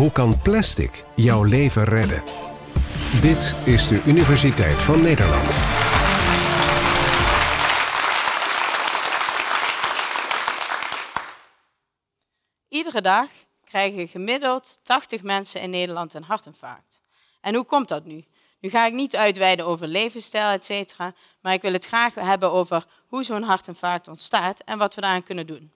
Hoe kan plastic jouw leven redden? Dit is de Universiteit van Nederland. Iedere dag krijgen gemiddeld 80 mensen in Nederland een hartinfarct. En hoe komt dat nu? Nu ga ik niet uitweiden over levensstijl, et cetera, maar ik wil het graag hebben over hoe zo'n hartinfarct ontstaat en wat we daaraan kunnen doen.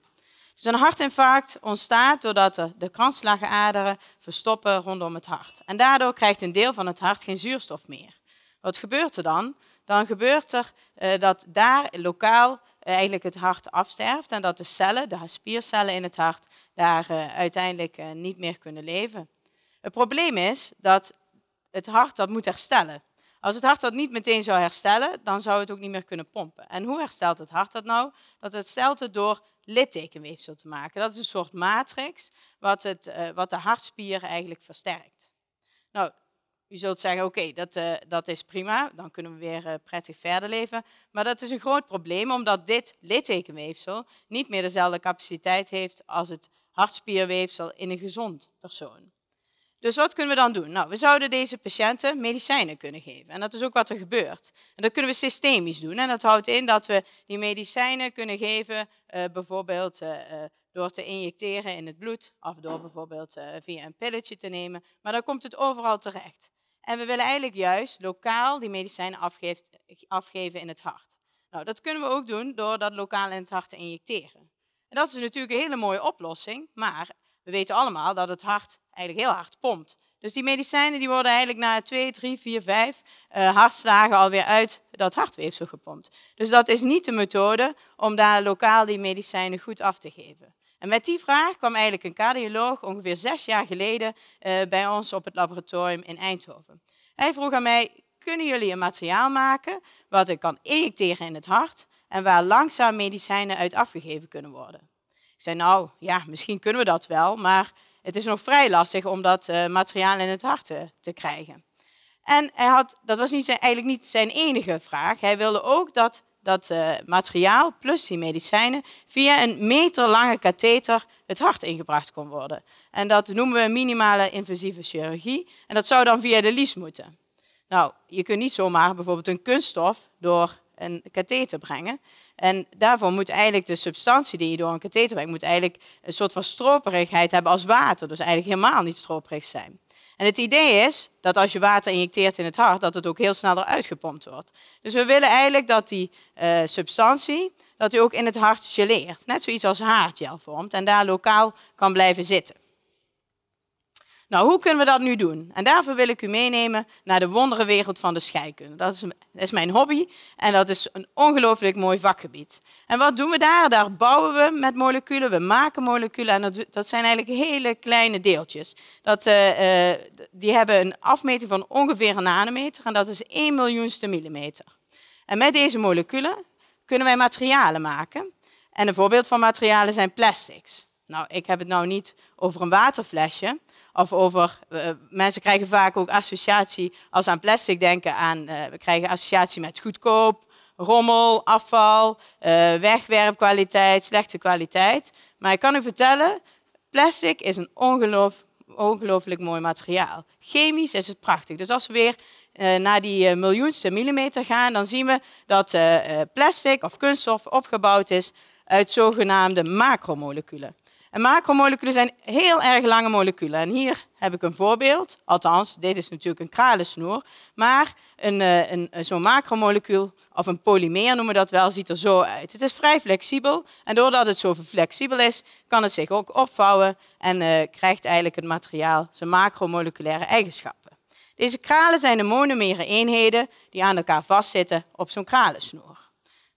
Dus een hartinfarct ontstaat doordat de kransslagaderen verstoppen rondom het hart. En daardoor krijgt een deel van het hart geen zuurstof meer. Wat gebeurt er dan? Dan gebeurt er eh, dat daar lokaal eh, eigenlijk het hart afsterft en dat de cellen, de spiercellen in het hart, daar eh, uiteindelijk niet meer kunnen leven. Het probleem is dat het hart dat moet herstellen. Als het hart dat niet meteen zou herstellen, dan zou het ook niet meer kunnen pompen. En hoe herstelt het hart dat nou? Dat herstelt het door littekenweefsel te maken. Dat is een soort matrix wat, het, eh, wat de hartspier eigenlijk versterkt. Nou, u zult zeggen, oké, dat, eh, dat is prima, dan kunnen we weer eh, prettig verder leven. Maar dat is een groot probleem, omdat dit littekenweefsel niet meer dezelfde capaciteit heeft als het hartspierweefsel in een gezond persoon. Dus wat kunnen we dan doen? Nou, we zouden deze patiënten medicijnen kunnen geven. En dat is ook wat er gebeurt. En dat kunnen we systemisch doen. En dat houdt in dat we die medicijnen kunnen geven, eh, bijvoorbeeld eh, eh, door te injecteren in het bloed, of door bijvoorbeeld via een pilletje te nemen. Maar dan komt het overal terecht. En we willen eigenlijk juist lokaal die medicijnen afgeven in het hart. Nou, dat kunnen we ook doen door dat lokaal in het hart te injecteren. En dat is natuurlijk een hele mooie oplossing, maar we weten allemaal dat het hart eigenlijk heel hard pompt. Dus die medicijnen die worden eigenlijk na 2, 3, 4, 5 uh, hartslagen alweer uit dat hartweefsel gepompt. Dus dat is niet de methode om daar lokaal die medicijnen goed af te geven. En met die vraag kwam eigenlijk een cardioloog ongeveer zes jaar geleden eh, bij ons op het laboratorium in Eindhoven. Hij vroeg aan mij, kunnen jullie een materiaal maken wat ik kan injecteren in het hart en waar langzaam medicijnen uit afgegeven kunnen worden? Ik zei, nou ja, misschien kunnen we dat wel, maar het is nog vrij lastig om dat eh, materiaal in het hart eh, te, krijgen. En hij had, dat was niet zijn, eigenlijk niet zijn enige vraag. Hij wilde ook dat dat eh, materiaal plus die medicijnen via een meterlange katheter het hart ingebracht kon worden. En dat noemen we minimale invasieve chirurgie. En dat zou dan via de lies moeten. Nou, je kunt niet zomaar bijvoorbeeld een kunststof door een katheter brengen. En daarvoor moet eigenlijk de substantie die je door een katheter brengt, moet eigenlijk een soort van stroperigheid hebben als water. Dus eigenlijk helemaal niet stroperig zijn. En het idee is dat als je water injecteert in het hart, dat het ook heel snel eruit gepompt wordt. Dus we willen eigenlijk dat die eh, substantie, dat die ook in het hart geleert. Net zoiets als haardgel vormt en daar lokaal kan blijven zitten. Nou, hoe kunnen we dat nu doen? En daarvoor wil ik u meenemen naar de wonderenwereld van de scheikunde. Dat is, mijn hobby en dat is een ongelooflijk mooi vakgebied. En wat doen we daar? Daar bouwen we met moleculen, we maken moleculen en dat, dat zijn eigenlijk hele kleine deeltjes. Dat, eh, eh, die hebben een afmeting van ongeveer een nanometer en dat is 1 miljoenste millimeter. En met deze moleculen kunnen wij materialen maken. En een voorbeeld van materialen zijn plastics. Nou, ik heb het nou niet over een waterflesje, of over, eh, mensen krijgen vaak ook associatie, als aan plastic denken, aan, eh, we krijgen associatie met goedkoop, rommel, afval, eh, wegwerpkwaliteit, slechte kwaliteit. Maar ik kan u vertellen, plastic is een ongeloof, ongelooflijk mooi materiaal. Chemisch is het prachtig. Dus als we weer naar die miljoenste millimeter gaan, dan zien we dat plastic of kunststof opgebouwd is uit zogenaamde macromoleculen. En macromoleculen zijn heel erg lange moleculen. En hier heb ik een voorbeeld. Althans, dit is natuurlijk een kralensnoer. Maar een, eh, een, eh, zo'n macromolecuul, of een polymeer noemen we dat wel, ziet er zo uit. Het is vrij flexibel. En doordat het zo flexibel is, kan het zich ook opvouwen. En eh, krijgt eigenlijk het materiaal zijn macromoleculaire eigenschappen. Deze kralen zijn de monomere eenheden die aan elkaar vastzitten op zo'n kralensnoer.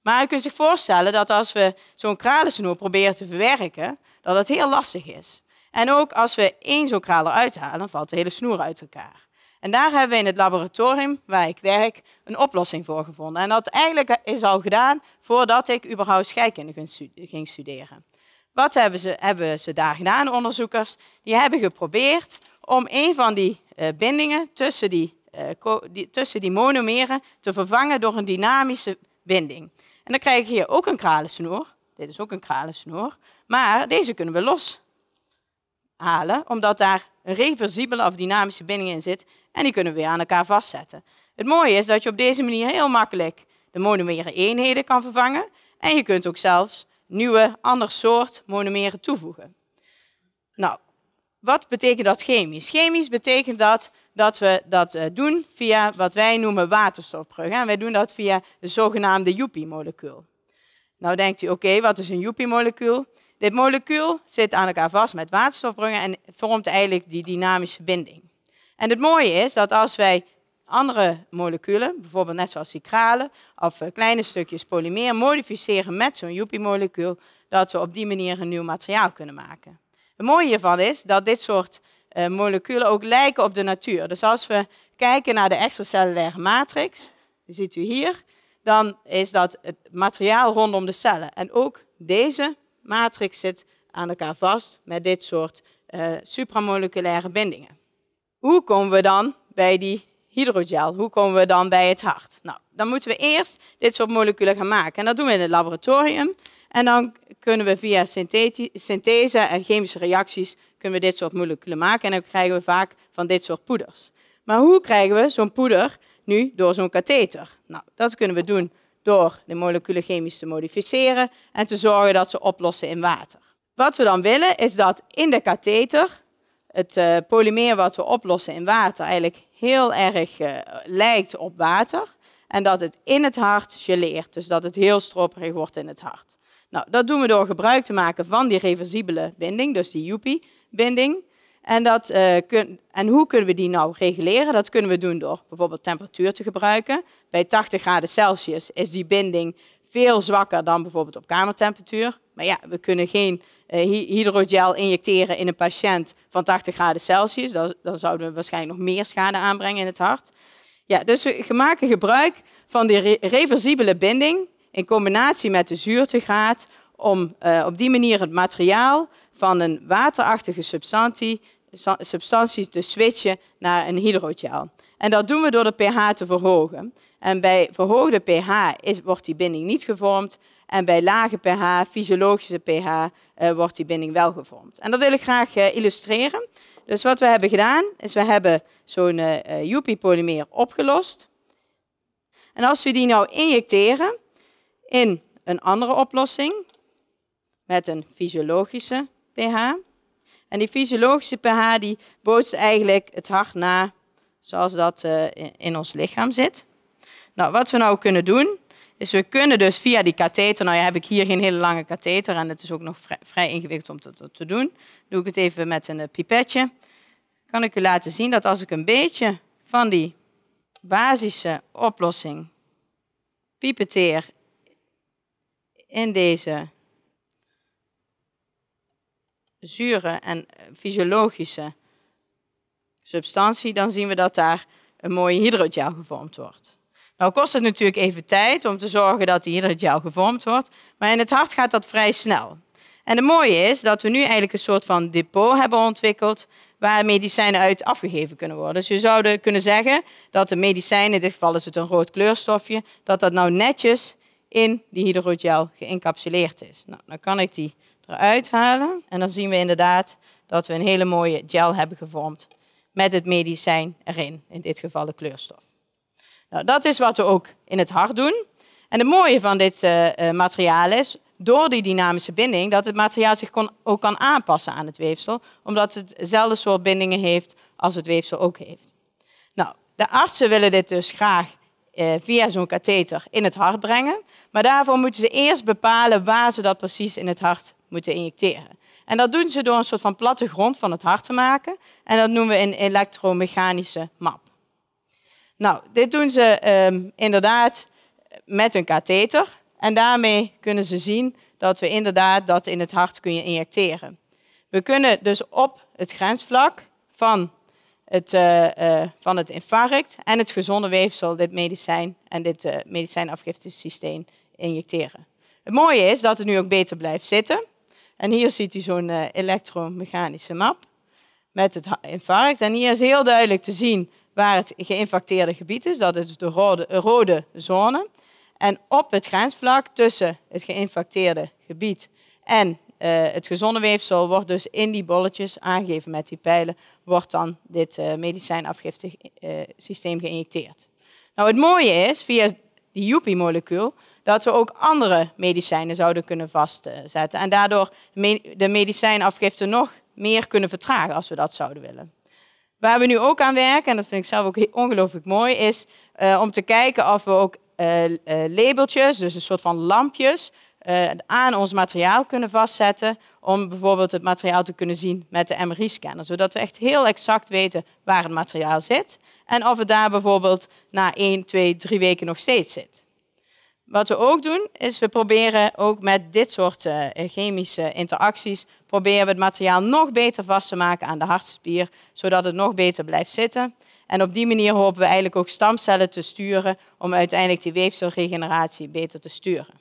Maar u kunt zich voorstellen dat als we zo'n kralensnoer proberen te verwerken, dat het heel lastig is. En ook als we één zo'n kraler uithalen valt de hele snoer uit elkaar. En daar hebben we in het laboratorium waar ik werk een oplossing voor gevonden. En dat eigenlijk is al gedaan voordat ik überhaupt scheikunde ging studeren. Wat hebben ze, hebben ze daar gedaan, onderzoekers? Die hebben geprobeerd om een van die eh, bindingen tussen die, eh, die, tussen die monomeren te vervangen door een dynamische binding. En dan krijg je hier ook een kralensnoer. Dit is ook een kralensnoer. Maar deze kunnen we los halen, omdat daar een reversibele of dynamische binding in zit. En die kunnen we weer aan elkaar vastzetten. Het mooie is dat je op deze manier heel makkelijk de monomere eenheden kan vervangen. En je kunt ook zelfs nieuwe, ander soort monomeren toevoegen. Nou, wat betekent dat chemisch? Chemisch betekent dat dat we dat eh, doen via wat wij noemen waterstofbruggen. En wij doen dat via de zogenaamde Yuppie-molecuul. Nou denkt u, oké, wat is een Joepie-molecuul? Dit molecuul zit aan elkaar vast met waterstofbrungen en vormt eigenlijk die dynamische binding. En het mooie is dat als wij andere moleculen, bijvoorbeeld net zoals kralen, of eh, kleine stukjes polymeer, modificeren met zo'n Joepie-molecuul, dat we op die manier een nieuw materiaal kunnen maken. Het mooie hiervan is dat dit soort eh, moleculen ook lijken op de natuur. Dus als we kijken naar de extracellulaire matrix, die ziet u hier, dan is dat het materiaal rondom de cellen. En ook deze matrix zit aan elkaar vast met dit soort eh, supramoleculaire bindingen. Hoe komen we dan bij die hydrogel? Hoe komen we dan bij het hart? Nou, dan moeten we eerst dit soort moleculen gaan maken. En dat doen we in het laboratorium. En dan kunnen we via synthese en chemische reacties kunnen we dit soort moleculen maken. En dan krijgen we vaak van dit soort poeders. Maar hoe krijgen we zo'n poeder nu door zo'n katheter. Nou, dat kunnen we doen door de moleculen chemisch te modificeren en te zorgen dat ze oplossen in water. Wat we dan willen is dat in de katheter het uh, polymeer wat we oplossen in water eigenlijk heel erg eh, lijkt op water. En dat het in het hart geleert, dus dat het heel stroperig wordt in het hart. Nou, dat doen we door gebruik te maken van die reversibele binding, dus die yupi binding en, dat, eh, kun, en hoe kunnen we die nou reguleren? Dat kunnen we doen door bijvoorbeeld temperatuur te gebruiken. Bij 80 graden Celsius is die binding veel zwakker dan bijvoorbeeld op kamertemperatuur. Maar ja, we kunnen geen eh, hydrogel injecteren in een patiënt van 80 graden Celsius. Dan, dan zouden we waarschijnlijk nog meer schade aanbrengen in het hart. Ja, dus we maken gebruik van die reversibele binding in combinatie met de zuurtegraad om eh, op die manier het materiaal van een waterachtige substantie substanties te switchen naar een hydrogel. En dat doen we door de pH te verhogen. En bij verhoogde pH is, wordt die binding niet gevormd. En bij lage pH, fysiologische pH, eh, wordt die binding wel gevormd. En dat wil ik graag eh, illustreren. Dus wat we hebben gedaan, is we hebben zo'n eh, eh polymeer opgelost. En als we die nou injecteren in een andere oplossing, met een fysiologische pH, en die fysiologische pH die bootst eigenlijk het hart na zoals dat eh, in ons lichaam zit. Nou, wat we nou kunnen doen, is we kunnen dus via die katheter, nou ja, heb ik hier geen hele lange katheter en het is ook nog vrij, ingewikkeld om dat te doen. Doe ik het even met een eh, pipetje. Kan ik u laten zien dat als ik een beetje van die basische oplossing pipeteer in deze zure en eh, fysiologische substantie, dan zien we dat daar een mooie hydrogel gevormd wordt. Nou kost het natuurlijk even tijd om te zorgen dat die hydrogel gevormd wordt, maar in het hart gaat dat vrij snel. En het mooie is dat we nu eigenlijk een soort van depot hebben ontwikkeld waar medicijnen uit afgegeven kunnen worden. Dus je zou kunnen zeggen dat de medicijn, in dit geval is het een rood kleurstofje, dat dat nou netjes in die hydrogel geïncapsuleerd is. Nou, dan kan ik die Uithalen En dan zien we inderdaad dat we een hele mooie gel hebben gevormd met het medicijn erin, in dit geval de kleurstof. Nou, dat is wat we ook in het hart doen. En het mooie van dit eh, eh, materiaal is, door die dynamische binding, dat het materiaal zich ook kan aanpassen aan het weefsel, omdat het dezelfde soort bindingen heeft als het weefsel ook heeft. Nou, de artsen willen dit dus graag eh, via zo'n katheter in het hart brengen, maar daarvoor moeten ze eerst bepalen waar ze dat precies in het hart moeten injecteren. En dat doen ze door een soort van platte grond van het hart te maken. En dat noemen we een elektromechanische map. Nou, dit doen ze ehm, inderdaad met een katheter. En daarmee kunnen ze zien dat we inderdaad dat in het hart kunnen injecteren. We kunnen dus op het grensvlak van het, eh, eh, van het infarct en het gezonde weefsel dit medicijn en dit uh, medicijnafgiftesysteem injecteren. Het mooie is dat het nu ook beter blijft zitten. En hier ziet u zo'n uh, elektromechanische map met het infarct. En hier is heel duidelijk te zien waar het geïnfecteerde gebied is. Dat is de rode, eh, rode zone. En op het grensvlak tussen het geïnfecteerde gebied en eh, het gezonde weefsel wordt dus in die bolletjes aangegeven met die pijlen, wordt dan dit medicijnafgiftig systeem geïnjecteerd. Nou, het mooie is, via die Joepie-molecuul dat we ook andere medicijnen zouden kunnen vastzetten. En daardoor de medicijnafgifte nog meer kunnen vertragen als we dat zouden willen. Waar we nu ook aan werken, en dat vind ik zelf ook ongelooflijk mooi, is eh, om te kijken of we ook eh, eh, labeltjes, dus een soort van lampjes, aan ons materiaal kunnen vastzetten. Om bijvoorbeeld het materiaal te kunnen zien met de MRI-scanner. Zodat we echt heel exact weten waar het materiaal zit. En of het daar bijvoorbeeld na 1, 2, 3 weken nog steeds zit. Wat we ook doen, is we proberen ook met dit soort eh, chemische interacties, proberen we het materiaal nog beter vast te maken aan de hartspier, zodat het nog beter blijft zitten. En op die manier hopen we eigenlijk ook stamcellen te sturen om uiteindelijk die weefselregeneratie beter te sturen.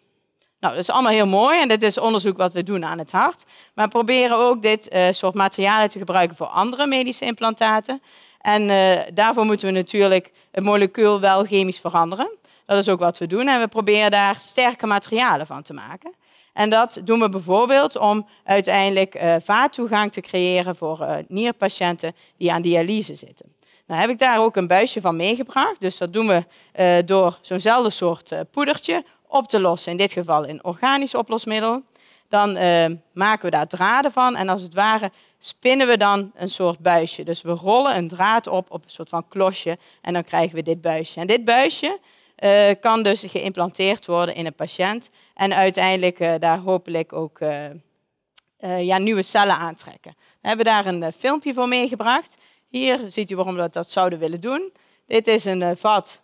Nou, dat is allemaal heel mooi en dit is onderzoek wat we doen aan het hart. Maar we proberen ook dit eh, soort materialen te gebruiken voor andere medische implantaten. En eh, daarvoor moeten we natuurlijk het molecuul wel chemisch veranderen. Dat is ook wat we doen. En we proberen daar sterke materialen van te maken. En dat doen we bijvoorbeeld om uiteindelijk eh, vaattoegang te creëren voor eh, nierpatiënten die aan dialyse zitten. Nou heb ik daar ook een buisje van meegebracht. Dus dat doen we eh, door zo'nzelfde soort poedertje op te lossen. In dit geval in organisch oplosmiddel. Dan maken we daar draden van en als het ware spinnen we dan een soort buisje. Dus we rollen een draad op op een soort van klosje en dan krijgen we dit buisje. En dit buisje eh, kan dus geïmplanteerd worden in een patiënt en uiteindelijk eh, daar hopelijk ook eh, ja, nieuwe cellen aantrekken. We hebben daar een filmpje voor meegebracht. Hier ziet u waarom we dat zouden willen doen. Dit is een vat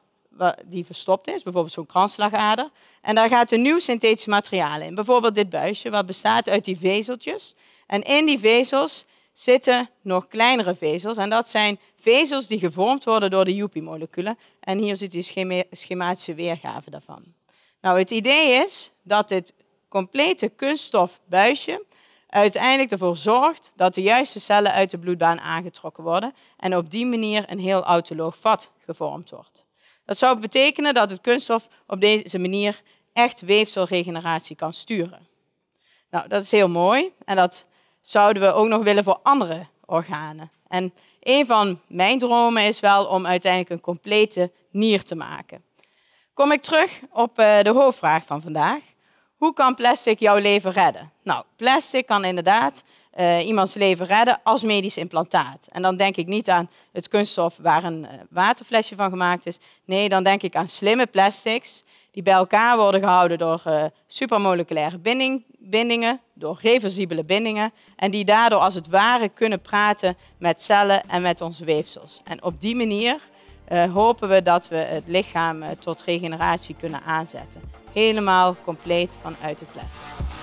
die verstopt is, bijvoorbeeld zo'n kransslagader. En daar gaat een nieuw synthetisch materiaal in, bijvoorbeeld dit buisje, wat bestaat uit die vezeltjes. En in die vezels zitten nog kleinere vezels. En dat zijn vezels die gevormd worden door de yupi moleculen En hier zit die schematische weergave daarvan. Nou, het idee is dat dit complete kunststofbuisje uiteindelijk ervoor zorgt dat de juiste cellen uit de bloedbaan aangetrokken worden en op die manier een heel autoloog vat gevormd wordt. Dat zou betekenen dat het kunststof op deze manier echt weefselregeneratie kan sturen. Nou, dat is heel mooi en dat zouden we ook nog willen voor andere organen. En een van mijn dromen is wel om uiteindelijk een complete nier te maken. Kom ik terug op eh, de hoofdvraag van vandaag. Hoe kan plastic jouw leven redden? Nou, plastic kan inderdaad eh, iemands leven redden als medisch implantaat. En dan denk ik niet aan het kunststof waar een eh, waterflesje van gemaakt is. Nee, dan denk ik aan slimme plastics die bij elkaar worden gehouden door uh, supermoleculaire binding, bindingen, door reversibele bindingen, en die daardoor als het ware kunnen praten met cellen en met onze weefsels. En op die manier eh, hopen we dat we het lichaam eh, tot regeneratie kunnen aanzetten. Helemaal compleet vanuit het plastic.